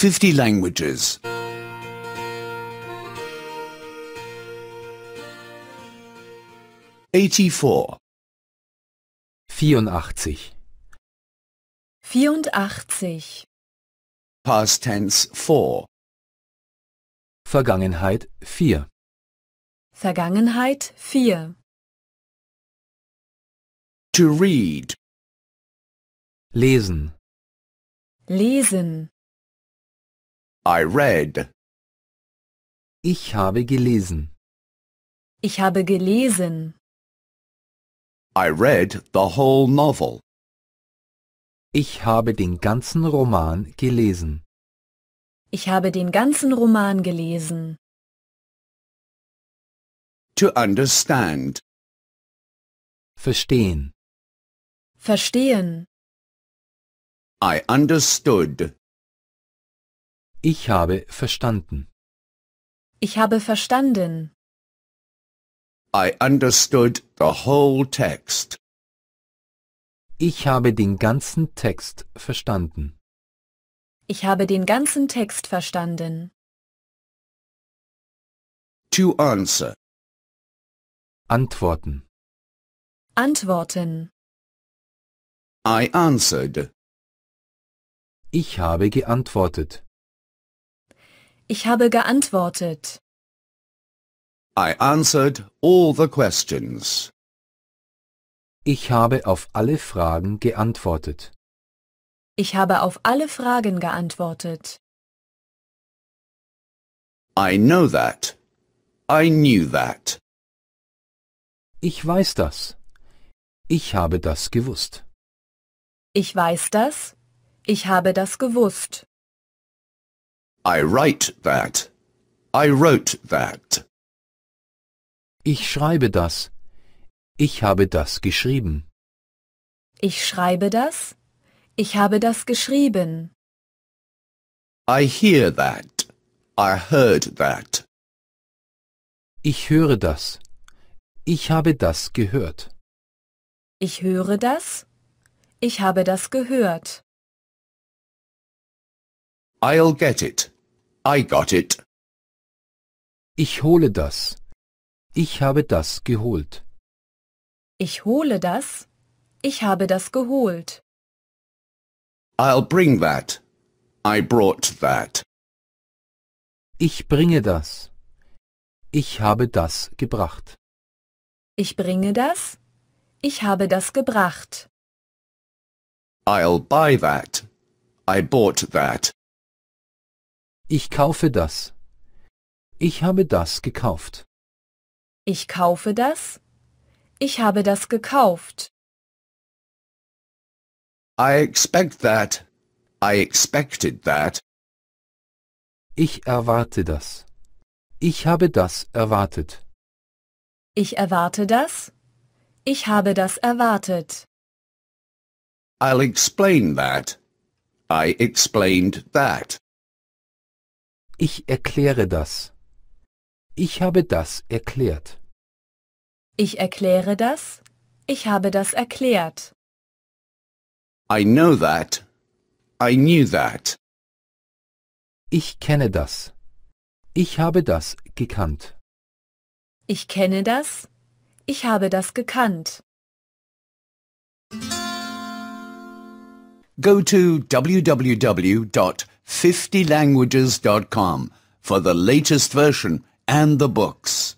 50 languages. 84. 84. 84. Past tense 4. Vergangenheit 4. Vergangenheit 4. To read. Lesen. Lesen. I read. Ich habe gelesen. Ich habe gelesen. I read the whole novel. Ich habe den ganzen Roman gelesen. Ich habe den ganzen Roman gelesen. To understand. Verstehen. Verstehen. I understood. Ich habe verstanden. Ich habe verstanden. I understood the whole text. Ich habe den ganzen Text verstanden. Ich habe den ganzen Text verstanden. To answer. Antworten. Antworten. I answered. Ich habe geantwortet. Ich habe geantwortet. I answered all the questions. Ich habe auf alle Fragen geantwortet. Ich habe auf alle Fragen geantwortet. I know that. I knew that. Ich weiß das. Ich habe das gewusst. Ich weiß das. Ich habe das gewusst. I write that. I wrote that. Ich schreibe das. Ich habe das geschrieben. Ich schreibe das. Ich habe das geschrieben. I hear that. I heard that. Ich höre das. Ich habe das gehört. Ich höre das. Ich habe das gehört. I'll get it. I got it. Ich hole das. Ich habe das geholt. Ich hole das. Ich habe das geholt. I'll bring that. I brought that. Ich bringe das. Ich habe das gebracht. Ich bringe das. Ich habe das gebracht. I'll buy that. I bought that. Ich kaufe das. Ich habe das gekauft. Ich kaufe das. Ich habe das gekauft. I expect that. I expected that. Ich erwarte das. Ich habe das erwartet. Ich erwarte das. Ich habe das erwartet. I'll explain that. I explained that. Ich erkläre das. Ich habe das erklärt. Ich erkläre das. Ich habe das erklärt. I know that. I knew that. Ich kenne das. Ich habe das gekannt. Ich kenne das. Ich habe das gekannt. Go to www. 50languages.com for the latest version and the books.